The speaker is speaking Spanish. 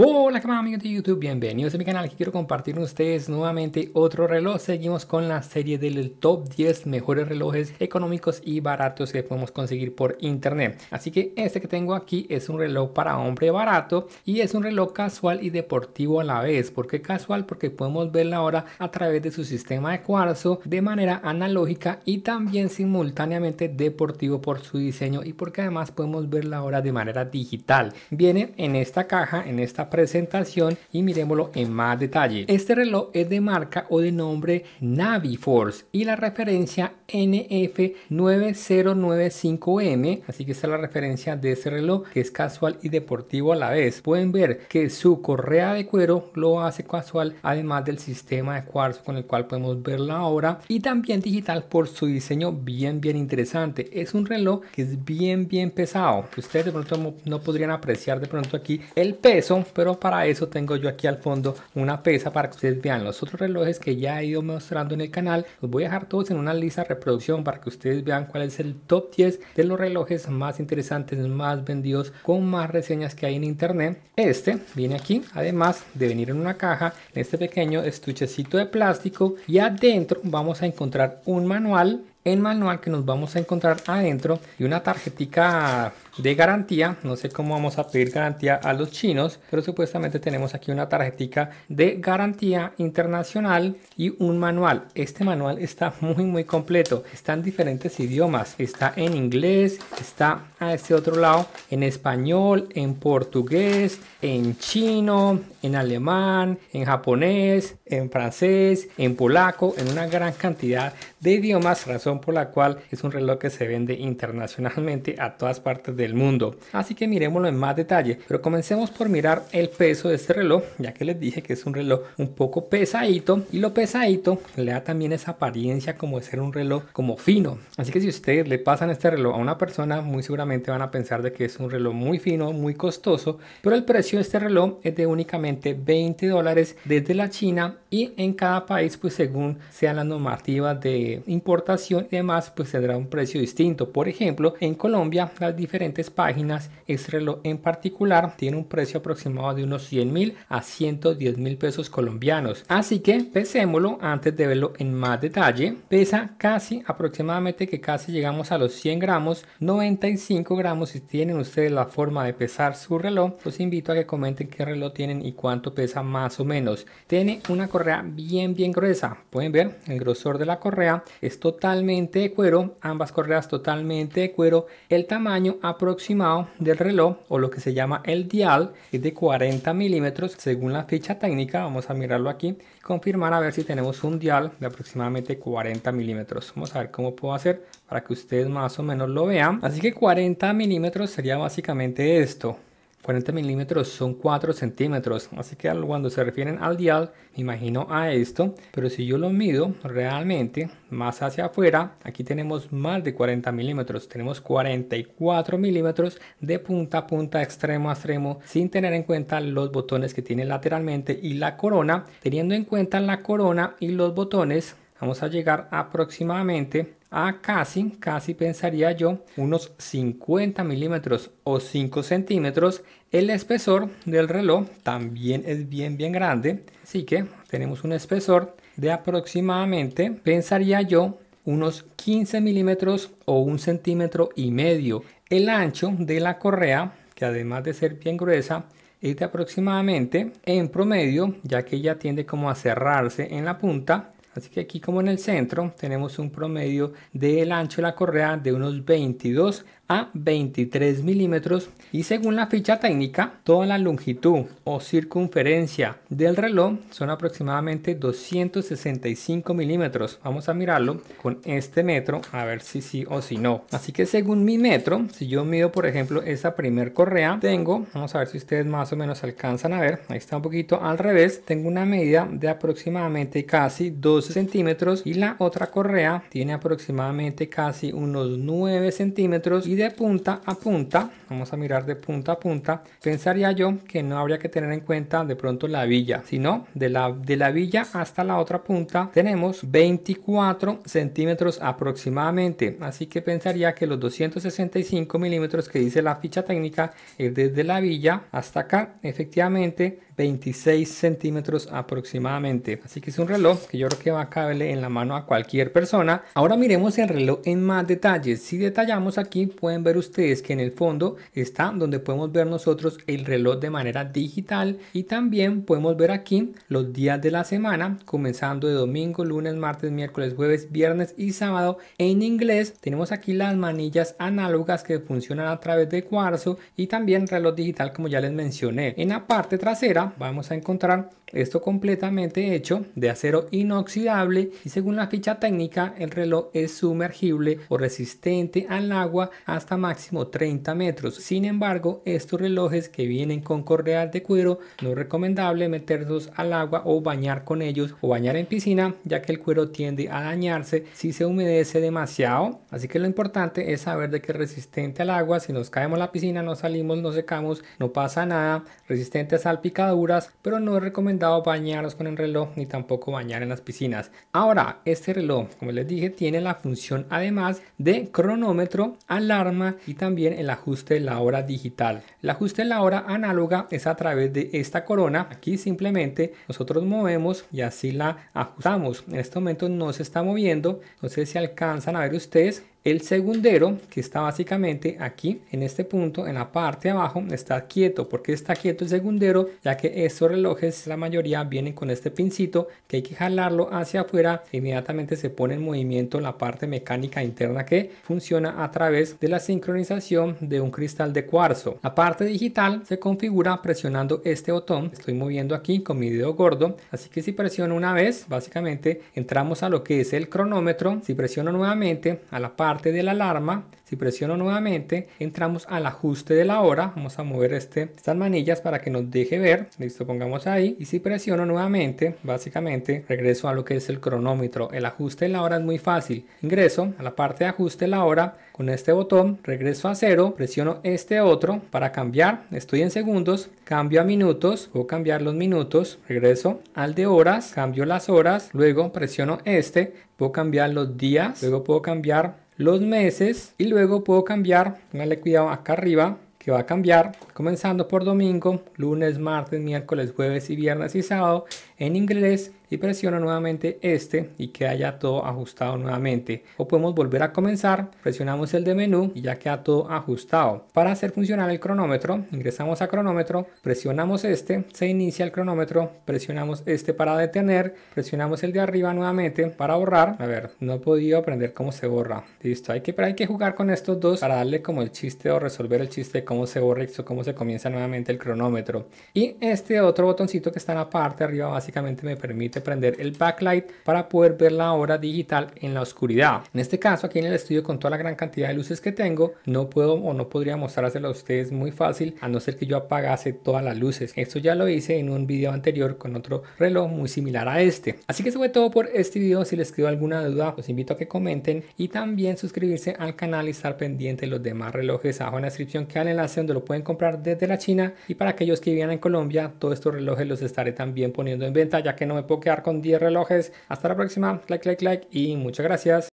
Hola, ¿qué amigos de YouTube? Bienvenidos a mi canal que quiero compartir con ustedes nuevamente otro reloj. Seguimos con la serie del top 10 mejores relojes económicos y baratos que podemos conseguir por internet. Así que este que tengo aquí es un reloj para hombre barato y es un reloj casual y deportivo a la vez. ¿Por qué casual? Porque podemos ver la hora a través de su sistema de cuarzo de manera analógica y también simultáneamente deportivo por su diseño y porque además podemos ver la hora de manera digital. Viene en esta caja, en esta presentación y miremoslo en más detalle. Este reloj es de marca o de nombre Force y la referencia NF9095M, así que esta es la referencia de este reloj que es casual y deportivo a la vez. Pueden ver que su correa de cuero lo hace casual, además del sistema de cuarzo con el cual podemos ver la ahora y también digital por su diseño bien bien interesante. Es un reloj que es bien bien pesado, que ustedes de pronto no podrían apreciar de pronto aquí el peso, pero para eso tengo yo aquí al fondo una pesa para que ustedes vean los otros relojes que ya he ido mostrando en el canal. Los voy a dejar todos en una lista de reproducción para que ustedes vean cuál es el top 10 de los relojes más interesantes, más vendidos, con más reseñas que hay en internet. Este viene aquí, además de venir en una caja, en este pequeño estuchecito de plástico y adentro vamos a encontrar un manual manual que nos vamos a encontrar adentro y una tarjetica de garantía. No sé cómo vamos a pedir garantía a los chinos, pero supuestamente tenemos aquí una tarjetica de garantía internacional y un manual. Este manual está muy muy completo. Está en diferentes idiomas. Está en inglés, está a este otro lado en español, en portugués, en chino, en alemán, en japonés, en francés, en polaco, en una gran cantidad de idiomas, razón por la cual es un reloj que se vende internacionalmente a todas partes del mundo. Así que miremoslo en más detalle, pero comencemos por mirar el peso de este reloj, ya que les dije que es un reloj un poco pesadito y lo pesadito le da también esa apariencia como de ser un reloj como fino. Así que si ustedes le pasan este reloj a una persona, muy seguramente van a pensar de que es un reloj muy fino, muy costoso, pero el precio de este reloj es de únicamente 20 dólares desde la China y en cada país pues según sean las normativas de importación demás pues tendrá un precio distinto. Por ejemplo, en Colombia las diferentes páginas, este reloj en particular tiene un precio aproximado de unos 100 mil a 110 mil pesos colombianos. Así que pesémoslo antes de verlo en más detalle. Pesa casi aproximadamente que casi llegamos a los 100 gramos, 95 gramos si tienen ustedes la forma de pesar su reloj. Los invito a que comenten qué reloj tienen y cuánto pesa más o menos. Tiene una correa bien bien gruesa. Pueden ver el grosor de la correa es totalmente de cuero, ambas correas totalmente de cuero. El tamaño aproximado del reloj o lo que se llama el dial es de 40 milímetros según la ficha técnica. Vamos a mirarlo aquí confirmar a ver si tenemos un dial de aproximadamente 40 milímetros. Vamos a ver cómo puedo hacer para que ustedes más o menos lo vean. Así que 40 milímetros sería básicamente esto. 40 milímetros son 4 centímetros, así que cuando se refieren al dial me imagino a esto, pero si yo lo mido realmente más hacia afuera, aquí tenemos más de 40 milímetros, tenemos 44 milímetros de punta a punta, extremo a extremo, sin tener en cuenta los botones que tiene lateralmente y la corona, teniendo en cuenta la corona y los botones, vamos a llegar aproximadamente a ah, casi, casi pensaría yo, unos 50 milímetros o 5 centímetros. El espesor del reloj también es bien, bien grande. Así que tenemos un espesor de aproximadamente, pensaría yo, unos 15 milímetros o un centímetro y medio. El ancho de la correa, que además de ser bien gruesa, es de aproximadamente en promedio, ya que ella tiende como a cerrarse en la punta, Así que aquí como en el centro tenemos un promedio del ancho de la correa de unos 22 a 23 milímetros y según la ficha técnica toda la longitud o circunferencia del reloj son aproximadamente 265 milímetros vamos a mirarlo con este metro a ver si sí o si no así que según mi metro si yo mido por ejemplo esa primer correa tengo vamos a ver si ustedes más o menos alcanzan a ver ahí está un poquito al revés tengo una medida de aproximadamente casi 2 centímetros y la otra correa tiene aproximadamente casi unos 9 centímetros y de punta a punta, vamos a mirar de punta a punta, pensaría yo que no habría que tener en cuenta de pronto la villa, sino de la, de la villa hasta la otra punta tenemos 24 centímetros aproximadamente, así que pensaría que los 265 milímetros que dice la ficha técnica es desde la villa hasta acá, efectivamente 26 centímetros aproximadamente. Así que es un reloj que yo creo que va a caberle en la mano a cualquier persona. Ahora miremos el reloj en más detalles. Si detallamos aquí pueden ver ustedes que en el fondo está donde podemos ver nosotros el reloj de manera digital y también podemos ver aquí los días de la semana comenzando de domingo, lunes, martes, miércoles, jueves, viernes y sábado en inglés. Tenemos aquí las manillas análogas que funcionan a través de cuarzo y también reloj digital como ya les mencioné. En la parte trasera vamos a encontrar esto completamente hecho de acero inoxidable y según la ficha técnica el reloj es sumergible o resistente al agua hasta máximo 30 metros. Sin embargo, estos relojes que vienen con correa de cuero no es recomendable meterlos al agua o bañar con ellos o bañar en piscina ya que el cuero tiende a dañarse si se humedece demasiado. Así que lo importante es saber de qué resistente al agua, si nos caemos la piscina, no salimos, no secamos, no pasa nada, resistente a salpicaduras, pero no es recomendable dado bañarnos con el reloj ni tampoco bañar en las piscinas. Ahora, este reloj, como les dije, tiene la función además de cronómetro, alarma y también el ajuste de la hora digital. El ajuste de la hora análoga es a través de esta corona. Aquí simplemente nosotros movemos y así la ajustamos. En este momento no se está moviendo. No sé si alcanzan a ver ustedes. El segundero, que está básicamente aquí, en este punto, en la parte de abajo, está quieto. porque está quieto el segundero? Ya que estos relojes, la mayoría, vienen con este pincito que hay que jalarlo hacia afuera. inmediatamente se pone en movimiento la parte mecánica interna que funciona a través de la sincronización de un cristal de cuarzo. La parte digital se configura presionando este botón. Estoy moviendo aquí con mi dedo gordo. Así que si presiono una vez, básicamente entramos a lo que es el cronómetro. Si presiono nuevamente a la parte parte de la alarma, si presiono nuevamente, entramos al ajuste de la hora. Vamos a mover este, estas manillas para que nos deje ver. Listo, pongamos ahí. Y si presiono nuevamente, básicamente regreso a lo que es el cronómetro. El ajuste de la hora es muy fácil. Ingreso a la parte de ajuste de la hora con este botón, regreso a cero, presiono este otro para cambiar. Estoy en segundos, cambio a minutos, o cambiar los minutos, regreso al de horas, cambio las horas, luego presiono este, puedo cambiar los días, luego puedo cambiar los meses y luego puedo cambiar, el cuidado acá arriba que va a cambiar comenzando por domingo, lunes, martes, miércoles, jueves y viernes y sábado en inglés y presiono nuevamente este y queda ya todo ajustado nuevamente o podemos volver a comenzar presionamos el de menú y ya queda todo ajustado para hacer funcionar el cronómetro ingresamos a cronómetro presionamos este se inicia el cronómetro presionamos este para detener presionamos el de arriba nuevamente para borrar a ver no he podido aprender cómo se borra listo hay que pero hay que jugar con estos dos para darle como el chiste o resolver el chiste de cómo se borra esto cómo se comienza nuevamente el cronómetro y este otro botoncito que está en la parte arriba va a me permite prender el backlight para poder ver la hora digital en la oscuridad. En este caso aquí en el estudio con toda la gran cantidad de luces que tengo no puedo o no podría mostrárselo a ustedes muy fácil a no ser que yo apagase todas las luces. Esto ya lo hice en un video anterior con otro reloj muy similar a este. Así que eso fue todo por este video. Si les quedó alguna duda los invito a que comenten y también suscribirse al canal y estar pendiente de los demás relojes abajo en la descripción que al enlace donde lo pueden comprar desde la China y para aquellos que vivan en Colombia todos estos relojes los estaré también poniendo en venta ya que no me puedo quedar con 10 relojes. Hasta la próxima, like, like, like y muchas gracias.